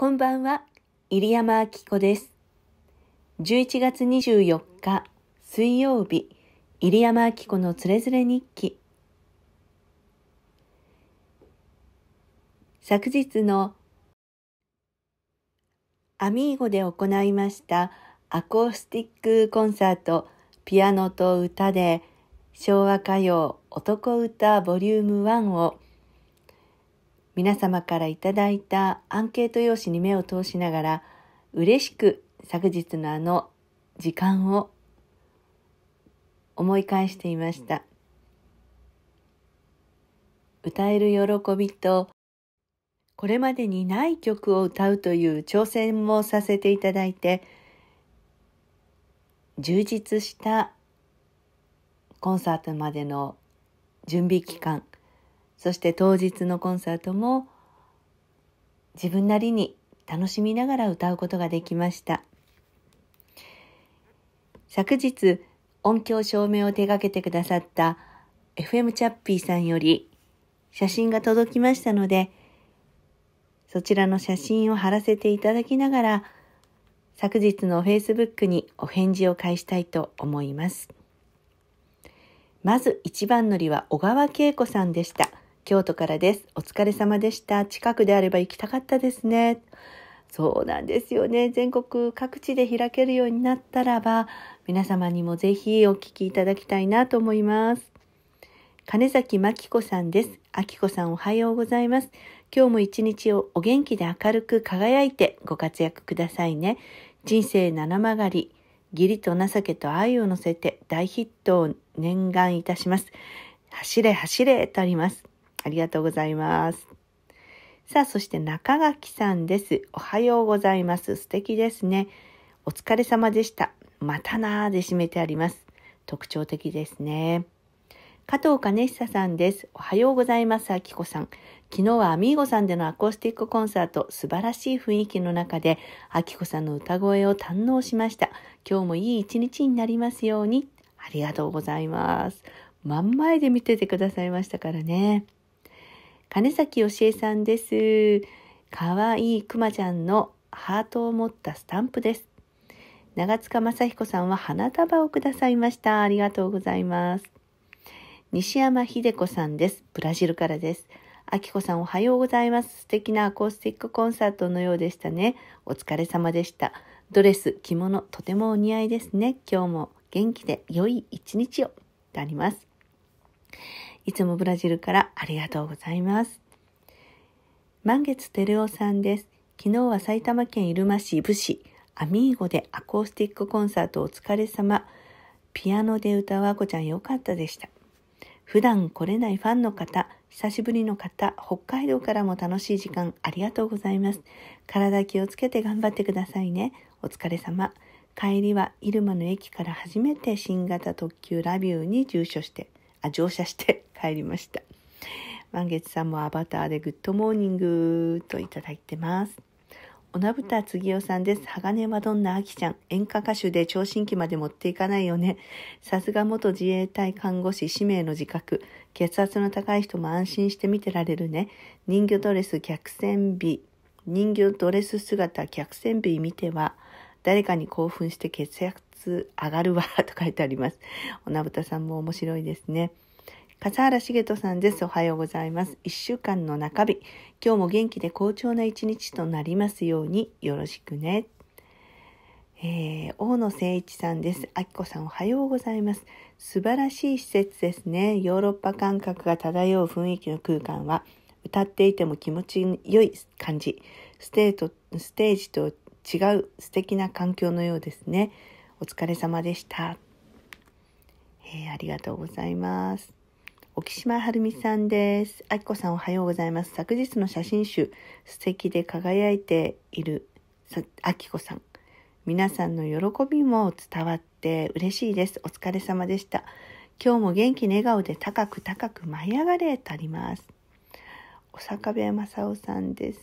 こんばんは、入山明子です。11月24日、水曜日、入山明子のつれづれ日記。昨日のアミーゴで行いましたアコースティックコンサートピアノと歌で昭和歌謡男歌ボリューム1を皆様からいただいたアンケート用紙に目を通しながら嬉しく昨日のあの時間を思い返していました歌える喜びとこれまでにない曲を歌うという挑戦もさせていただいて充実したコンサートまでの準備期間そして当日のコンサートも自分なりに楽しみながら歌うことができました昨日音響照明を手掛けてくださった FM チャッピーさんより写真が届きましたのでそちらの写真を貼らせていただきながら昨日の Facebook にお返事を返したいと思います。まず一番乗りは小川恵子さんでした。京都からです。お疲れ様でした。近くであれば行きたかったですね。そうなんですよね。全国各地で開けるようになったらば、皆様にもぜひお聞きいただきたいなと思います。金崎真紀子さんです。あきこさんおはようございます。今日も一日をお元気で明るく輝いてご活躍くださいね。人生七曲がり、義理と情けと愛を乗せて大ヒットを念願いたします。走れ走れとあります。ありがとうございます。さあ、そして中垣さんです。おはようございます。素敵ですね。お疲れ様でした。またなーで締めてあります。特徴的ですね。加藤兼久さんです。おはようございます。あきこさん。昨日はアミーゴさんでのアコースティックコンサート、素晴らしい雰囲気の中で、あきこさんの歌声を堪能しました。今日もいい一日になりますように。ありがとうございます。真ん前で見ててくださいましたからね。金崎よしえさんです。かわいいくまちゃんのハートを持ったスタンプです。長塚雅彦さんは花束をくださいました。ありがとうございます。西山秀子さんです。ブラジルからです。あきこさんおはようございます。素敵なアコースティックコンサートのようでしたね。お疲れ様でした。ドレス、着物、とてもお似合いですね。今日も元気で良い一日を。とあります。いつもブラジルからありがとうございます。満月テレオさんです。昨日は埼玉県入間市武士、アミーゴでアコースティックコンサートお疲れ様。ピアノで歌うあこちゃん良かったでした。普段来れないファンの方、久しぶりの方、北海道からも楽しい時間ありがとうございます。体気をつけて頑張ってくださいね。お疲れ様。帰りは入間の駅から初めて新型特急ラビューに住所して、あ、乗車して帰りました。満月さんもアバターでグッドモーニングといただいてます。おなぶたつぎおさんです。鋼はどんなあきちゃん。演歌歌手で聴診器まで持っていかないよね。さすが元自衛隊看護師、使命の自覚。血圧の高い人も安心して見てられるね。人魚ドレス客船美。人魚ドレス姿客船美見ては、誰かに興奮して血圧上がるわ、と書いてあります。おなぶたさんも面白いですね。笠原茂人さんです。おはようございます。1週間の中日、今日も元気で好調な一日となりますようによろしくね。えー、大野誠一さんです。あきこさんおはようございます。素晴らしい施設ですね。ヨーロッパ感覚が漂う雰囲気の空間は、歌っていても気持ち良い感じ。ステートステージと違う素敵な環境のようですね。お疲れ様でした。えー、ありがとうございます。沖島はるみさんです。あきこさんおはようございます。昨日の写真集、素敵で輝いているあきこさん。皆さんの喜びも伝わって嬉しいです。お疲れ様でした。今日も元気に笑顔で高く高く舞い上がれたります。お坂部正夫さんです。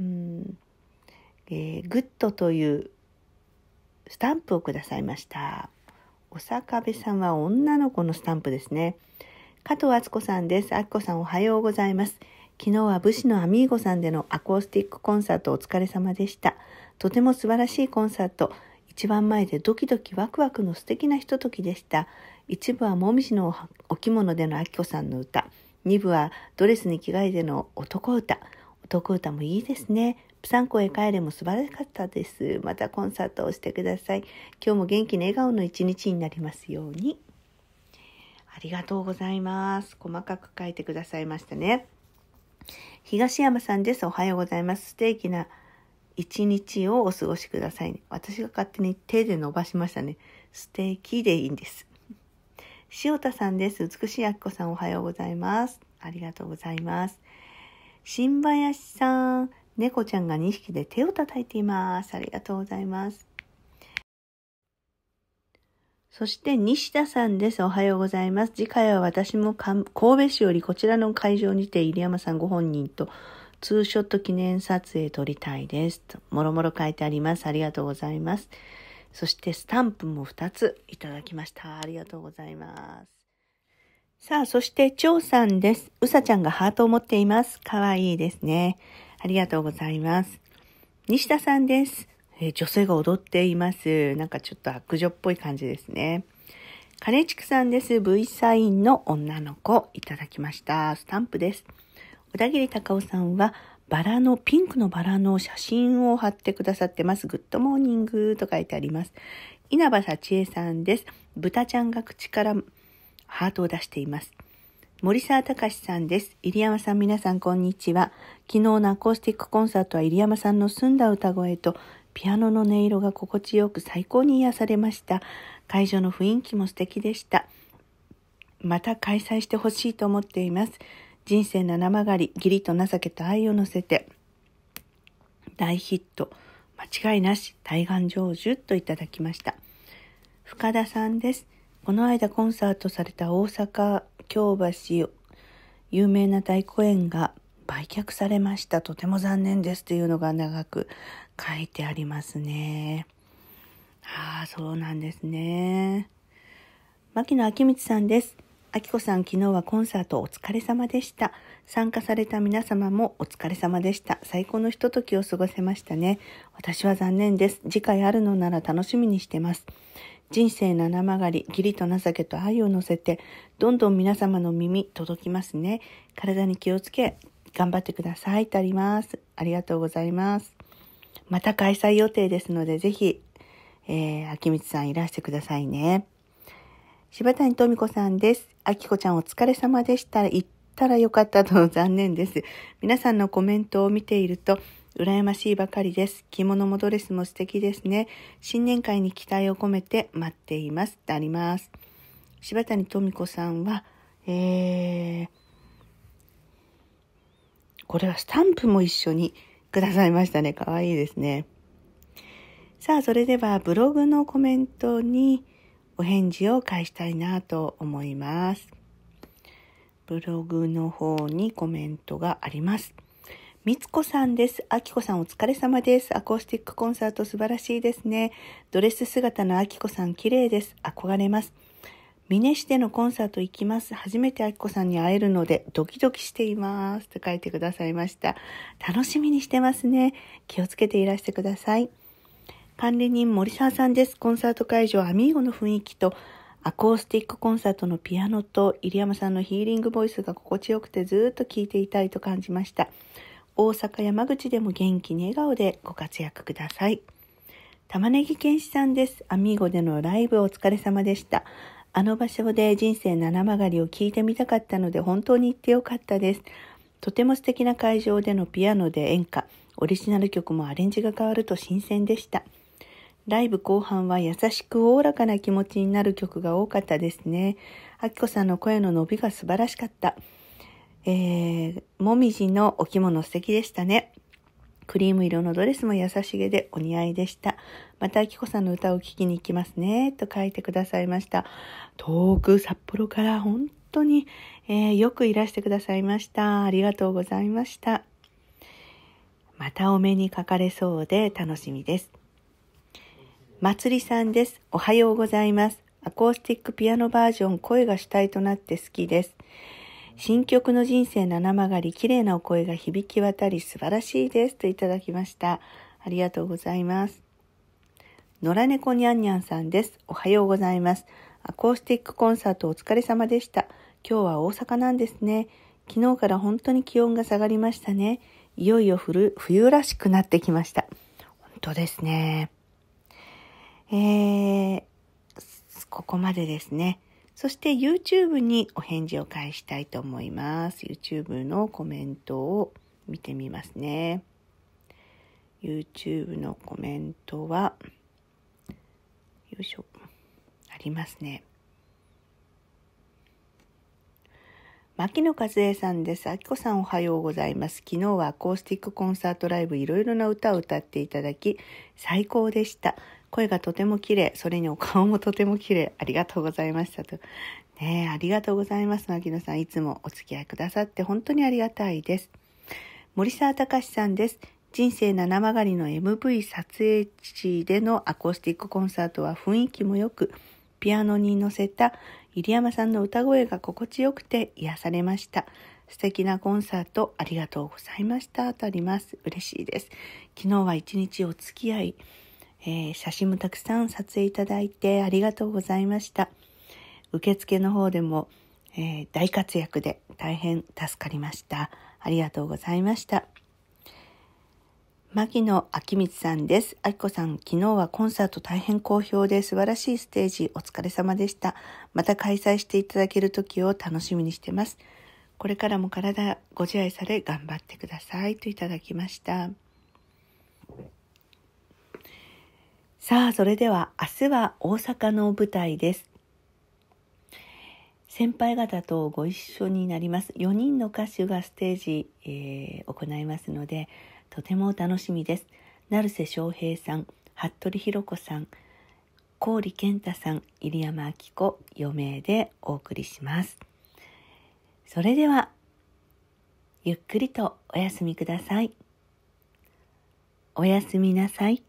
うん、えー、グッドというスタンプをくださいました。小坂かべさんは女の子のスタンプですね。加藤敦子さんです。あきこさんおはようございます。昨日は武士のアミーゴさんでのアコースティックコンサートお疲れ様でした。とても素晴らしいコンサート。一番前でドキドキワクワクの素敵なひとときでした。一部はもみじのお着物でのあきこさんの歌。二部はドレスに着替えての男歌。男歌もいいですね。プサン港へ帰れも素晴らしかったです。またコンサートをしてください。今日も元気な笑顔の一日になりますように。ありがとうございます。細かく書いてくださいましたね。東山さんです。おはようございます。素敵な一日をお過ごしください、私が勝手に手で伸ばしましたね。素敵でいいんです。塩田さんです。美しいあきこさんおはようございます。ありがとうございます。新林さん、猫ちゃんが2匹で手を叩いています。ありがとうございます。そして西田さんです。おはようございます。次回は私も神戸市よりこちらの会場にて入山さんご本人とツーショット記念撮影撮りたいです。と、もろもろ書いてあります。ありがとうございます。そしてスタンプも2ついただきました。ありがとうございます。さあ、そして、蝶さんです。うさちゃんがハートを持っています。かわいいですね。ありがとうございます。西田さんです。え女性が踊っています。なんかちょっと悪女っぽい感じですね。カレチクさんです。V サインの女の子いただきました。スタンプです。小田切隆夫さんは、バラの、ピンクのバラの写真を貼ってくださってます。グッドモーニングと書いてあります。稲葉幸恵さんです。豚ちゃんが口からハートを出しています。森沢隆さんです。入山さん皆さんこんにちは。昨日のアコースティックコンサートは入山さんの澄んだ歌声とピアノの音色が心地よく最高に癒されました。会場の雰囲気も素敵でした。また開催してほしいと思っています。人生七曲がり、義理と情けと愛を乗せて、大ヒット、間違いなし、対岸成就といただきました。深田さんです。この間コンサートされた大阪京橋有名な太鼓園が売却されました。とても残念ですというのが長く書いてありますね。ああ、そうなんですね。牧野明光さんです。あきこさん、昨日はコンサートお疲れ様でした。参加された皆様もお疲れ様でした。最高のひとときを過ごせましたね。私は残念です。次回あるのなら楽しみにしてます。人生七曲がり、義理と情けと愛を乗せて、どんどん皆様の耳届きますね。体に気をつけ、頑張ってください。とあります。ありがとうございます。また開催予定ですので、ぜひ、えー、秋光さんいらしてくださいね。柴谷富子さんです。あきこちゃんお疲れ様でした。行ったらよかったと残念です。皆さんのコメントを見ていると、羨ましいばかりです。着物もドレスも素敵ですね。新年会に期待を込めて待っています。ってあります。柴谷富子さんは、えー、これはスタンプも一緒にくださいましたね。かわいいですね。さあ、それではブログのコメントにお返事を返したいなと思います。ブログの方にコメントがあります。みつこさんです。あきこさんお疲れ様です。アコースティックコンサート素晴らしいですね。ドレス姿のあきこさん綺麗です。憧れます。ミネ市でのコンサート行きます。初めてあきこさんに会えるのでドキドキしています。って書いてくださいました。楽しみにしてますね。気をつけていらしてください。管理人森沢さんです。コンサート会場アミーゴの雰囲気とアコースティックコンサートのピアノと入山さんのヒーリングボイスが心地よくてずっと聴いていたいと感じました。大阪山口でも元気に笑顔でご活躍ください。玉ねぎ健志さんです。アミーゴでのライブお疲れ様でした。あの場所で人生七曲がりを聞いてみたかったので本当に行ってよかったです。とても素敵な会場でのピアノで演歌、オリジナル曲もアレンジが変わると新鮮でした。ライブ後半は優しくおおらかな気持ちになる曲が多かったですね。あきこさんの声の伸びが素晴らしかった。えー、もみじのお着物素敵でしたね。クリーム色のドレスも優しげでお似合いでした。また、あきこさんの歌を聴きに行きますね。と書いてくださいました。遠く札幌から本当に、えー、よくいらしてくださいました。ありがとうございました。またお目にかかれそうで楽しみです。まつりさんです。おはようございます。アコースティックピアノバージョン声が主体となって好きです。新曲の人生七曲り、綺麗なお声が響き渡り、素晴らしいです。といただきました。ありがとうございます。野良猫にゃんにゃんさんです。おはようございます。アコースティックコンサートお疲れ様でした。今日は大阪なんですね。昨日から本当に気温が下がりましたね。いよいよ冬らしくなってきました。本当ですね。えー、ここまでですね。そして YouTube にお返事を返したいと思います。YouTube のコメントを見てみますね。YouTube のコメントは、よいしょ、ありますね。牧野和恵さんです。あきこさんおはようございます。昨日はアコースティックコンサートライブいろいろな歌を歌っていただき、最高でした。声がとても綺麗、それにお顔もとても綺麗、ありがとうございましたと。ねえ、ありがとうございます、牧野さん。いつもお付き合いくださって本当にありがたいです。森沢隆さんです。人生七曲りの MV 撮影地でのアコースティックコンサートは雰囲気も良く、ピアノに乗せた入山さんの歌声が心地よくて癒されました。素敵なコンサートありがとうございました。とあります。嬉しいです。昨日は一日お付き合い、えー、写真もたくさん撮影いただいてありがとうございました。受付の方でも、えー、大活躍で大変助かりました。ありがとうございました。牧野明光さんです。あきこさん、昨日はコンサート大変好評で素晴らしいステージお疲れ様でした。また開催していただける時を楽しみにしてます。これからも体ご自愛され頑張ってくださいといただきました。さあ、それでは明日は大阪の舞台です。先輩方とご一緒になります。4人の歌手がステージ、えー、行いますので、とても楽しみです。成瀬翔平さん、服部博子さん、郡健太さん、入山明子、余命でお送りします。それでは、ゆっくりとお休みください。おやすみなさい。